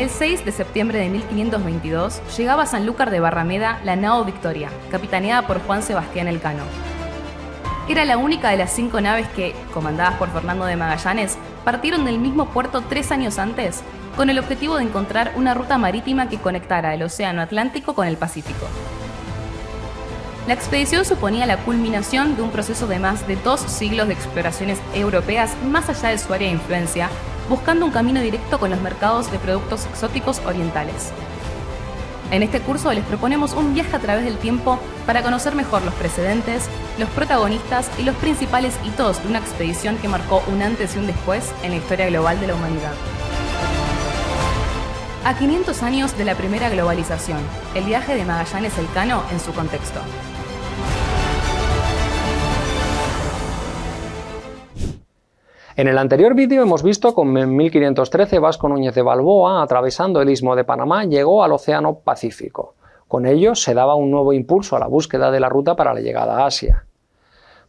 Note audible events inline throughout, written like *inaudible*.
el 6 de septiembre de 1522 llegaba a Sanlúcar de Barrameda la nao Victoria, capitaneada por Juan Sebastián Elcano. Era la única de las cinco naves que, comandadas por Fernando de Magallanes, partieron del mismo puerto tres años antes con el objetivo de encontrar una ruta marítima que conectara el Océano Atlántico con el Pacífico. La expedición suponía la culminación de un proceso de más de dos siglos de exploraciones europeas más allá de su área de influencia buscando un camino directo con los mercados de productos exóticos orientales. En este curso les proponemos un viaje a través del tiempo para conocer mejor los precedentes, los protagonistas y los principales hitos de una expedición que marcó un antes y un después en la historia global de la humanidad. A 500 años de la primera globalización, el viaje de Magallanes Cano en su contexto. En el anterior vídeo hemos visto cómo en 1513 Vasco Núñez de Balboa, atravesando el istmo de Panamá, llegó al Océano Pacífico. Con ello se daba un nuevo impulso a la búsqueda de la ruta para la llegada a Asia.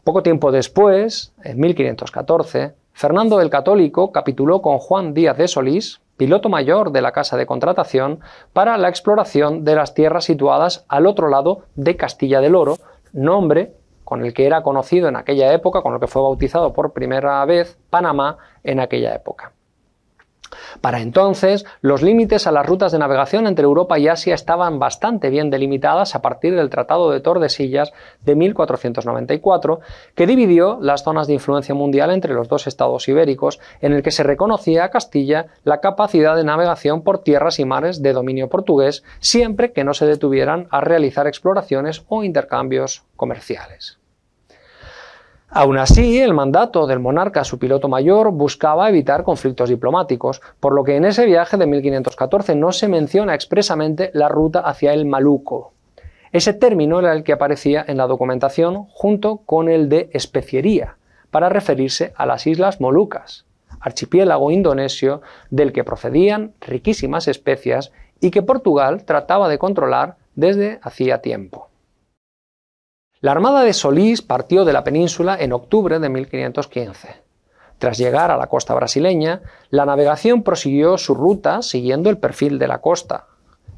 Poco tiempo después, en 1514, Fernando el Católico capituló con Juan Díaz de Solís, piloto mayor de la Casa de Contratación, para la exploración de las tierras situadas al otro lado de Castilla del Oro, nombre con el que era conocido en aquella época, con el que fue bautizado por primera vez Panamá en aquella época. Para entonces, los límites a las rutas de navegación entre Europa y Asia estaban bastante bien delimitadas a partir del Tratado de Tordesillas de 1494, que dividió las zonas de influencia mundial entre los dos estados ibéricos, en el que se reconocía a Castilla la capacidad de navegación por tierras y mares de dominio portugués, siempre que no se detuvieran a realizar exploraciones o intercambios comerciales. Aún así, el mandato del monarca, su piloto mayor, buscaba evitar conflictos diplomáticos, por lo que en ese viaje de 1514 no se menciona expresamente la ruta hacia el Maluco. Ese término era el que aparecía en la documentación junto con el de especiería, para referirse a las Islas Molucas, archipiélago indonesio del que procedían riquísimas especias y que Portugal trataba de controlar desde hacía tiempo. La armada de Solís partió de la península en octubre de 1515. Tras llegar a la costa brasileña, la navegación prosiguió su ruta siguiendo el perfil de la costa,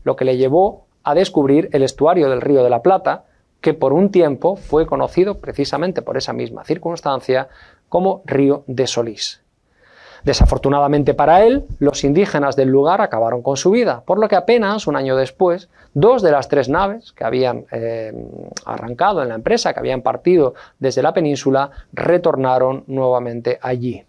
lo que le llevó a descubrir el estuario del río de la Plata, que por un tiempo fue conocido precisamente por esa misma circunstancia como río de Solís. Desafortunadamente para él, los indígenas del lugar acabaron con su vida, por lo que apenas un año después, dos de las tres naves que habían eh, arrancado en la empresa, que habían partido desde la península, retornaron nuevamente allí.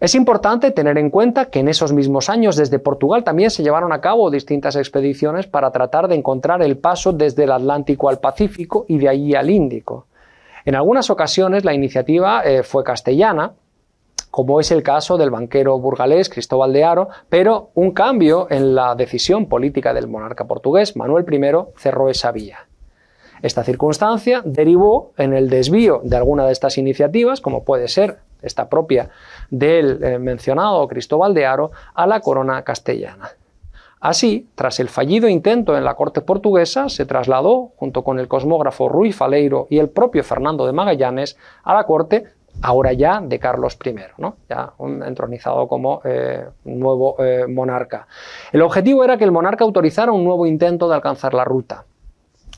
Es importante tener en cuenta que en esos mismos años desde Portugal también se llevaron a cabo distintas expediciones para tratar de encontrar el paso desde el Atlántico al Pacífico y de allí al Índico. En algunas ocasiones la iniciativa eh, fue castellana, como es el caso del banquero burgalés Cristóbal de Haro, pero un cambio en la decisión política del monarca portugués, Manuel I, cerró esa vía. Esta circunstancia derivó en el desvío de alguna de estas iniciativas, como puede ser esta propia del eh, mencionado Cristóbal de Haro, a la corona castellana. Así, tras el fallido intento en la corte portuguesa, se trasladó, junto con el cosmógrafo Ruy Faleiro y el propio Fernando de Magallanes, a la corte ahora ya de Carlos I, ya entronizado como eh, nuevo eh, monarca. El objetivo era que el monarca autorizara un nuevo intento de alcanzar la ruta.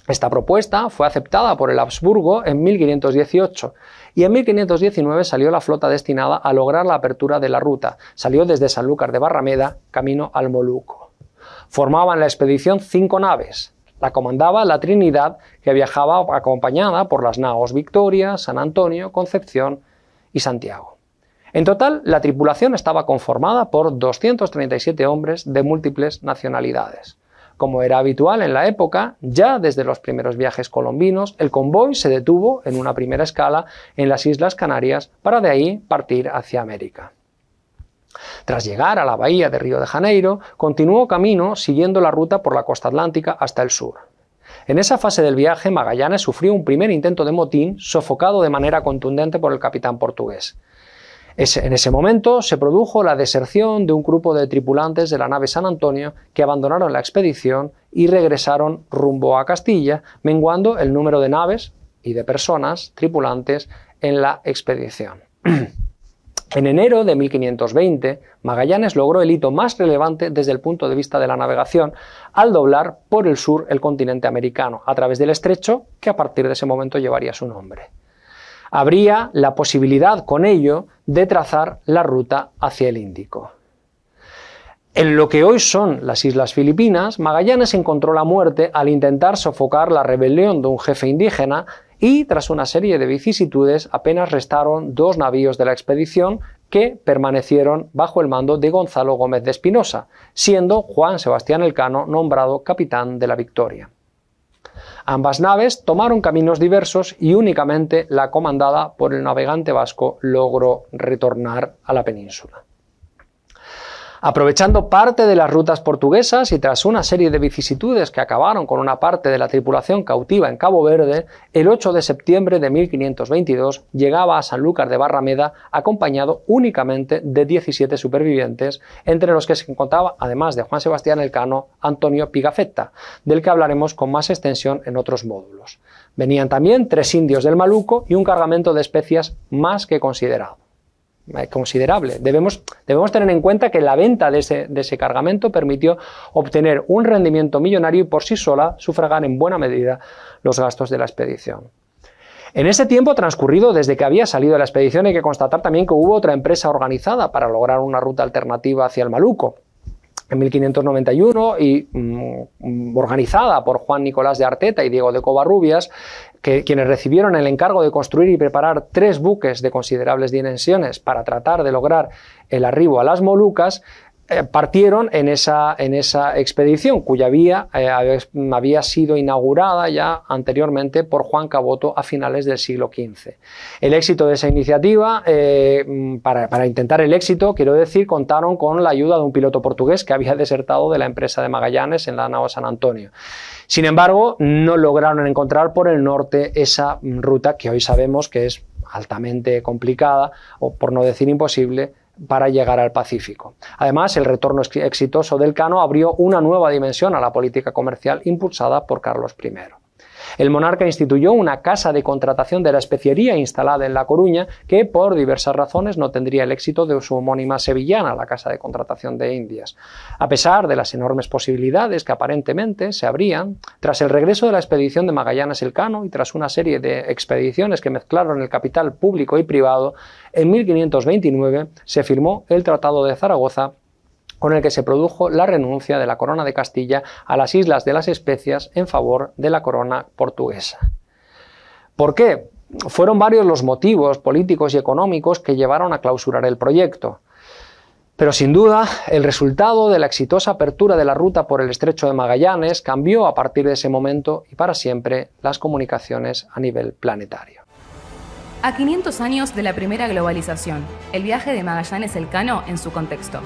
Esta propuesta fue aceptada por el Habsburgo en 1518 y en 1519 salió la flota destinada a lograr la apertura de la ruta. Salió desde Sanlúcar de Barrameda camino al Moluco. Formaban la expedición cinco naves, la comandaba la Trinidad, que viajaba acompañada por las naos Victoria, San Antonio, Concepción y Santiago. En total, la tripulación estaba conformada por 237 hombres de múltiples nacionalidades. Como era habitual en la época, ya desde los primeros viajes colombinos, el convoy se detuvo en una primera escala en las Islas Canarias para de ahí partir hacia América. Tras llegar a la bahía de Río de Janeiro, continuó camino siguiendo la ruta por la costa atlántica hasta el sur. En esa fase del viaje, Magallanes sufrió un primer intento de motín sofocado de manera contundente por el capitán portugués. en ese momento se produjo la deserción de un grupo de tripulantes de la nave San Antonio que abandonaron la expedición y regresaron rumbo a Castilla, menguando el número de naves y de personas tripulantes en la expedición. *clears throat* En enero de 1520, Magallanes logró el hito más relevante desde el punto de vista de la navegación al doblar por el sur el continente americano, a través del estrecho que a partir de ese momento llevaría su nombre. Habría la posibilidad con ello de trazar la ruta hacia el Índico. En lo que hoy son las Islas Filipinas, Magallanes encontró la muerte al intentar sofocar la rebelión de un jefe indígena y tras una serie de vicisitudes apenas restaron dos navíos de la expedición que permanecieron bajo el mando de Gonzalo Gómez de Espinosa, siendo Juan Sebastián Elcano nombrado capitán de la Victoria. Ambas naves tomaron caminos diversos y únicamente la comandada por el navegante vasco logró retornar a la península. Aprovechando parte de las rutas portuguesas y tras una serie de vicisitudes que acabaron con una parte de la tripulación cautiva en Cabo Verde, el 8 de septiembre de 1522 llegaba a Sanlúcar de Barrameda acompañado únicamente de 17 supervivientes, entre los que se encontraba, además de Juan Sebastián Elcano, Antonio Pigafetta, del que hablaremos con más extensión en otros módulos. Venían también tres indios del Maluco y un cargamento de especias más que considerado. Eh, considerable. Debemos, debemos tener en cuenta que la venta de ese, cargamento permitió obtener un rendimiento millonario y por sí sola sufragar en buena medida los gastos de la expedición. En ese tiempo transcurrido desde que había salido de la expedición hay que constatar también que hubo otra empresa organizada para lograr una ruta alternativa hacia el Maluco. En 1591 y mm, mm, organizada por Juan Nicolás de Arteta y Diego de Covarrubias, que quienes recibieron el encargo de construir y preparar tres buques de considerables dimensiones para tratar de lograr el arribo a las Molucas, eh, partieron en esa, expedición, cuya vía eh, había sido inaugurada ya anteriormente por Juan Caboto a finales del siglo XV. El éxito de esa iniciativa, eh, mm, para, intentar el éxito, quiero decir, contaron con la ayuda de un piloto portugués que había desertado de la empresa de Magallanes en la nave San Antonio. Sin embargo, no lograron encontrar por el norte esa ruta que hoy sabemos que es altamente complicada, o por no decir imposible, para llegar al Pacífico. Además, el retorno exitoso del Cano abrió una nueva dimensión a la política comercial impulsada por Carlos I. El monarca instituyó una casa de contratación de la especiería instalada en La Coruña, que por diversas razones no tendría el éxito de su homónima sevillana, la casa de contratación de Indias. A pesar de las enormes posibilidades que aparentemente se abrían, tras el regreso de la expedición de Magallanes Elcano y tras una serie de expediciones que mezclaron el capital público y privado, en 1529 se firmó el Tratado de Zaragoza con el que se produjo la renuncia de la corona de Castilla a las Islas de las Especias en favor de la corona portuguesa. ¿Por qué? Fueron varios los motivos políticos y económicos que llevaron a clausurar el proyecto. Pero sin duda, el resultado de la exitosa apertura de la ruta por el estrecho de Magallanes cambió a partir de ese momento y para siempre las comunicaciones a nivel planetario. A 500 años de la primera globalización, el viaje de Magallanes Elcano en su contexto.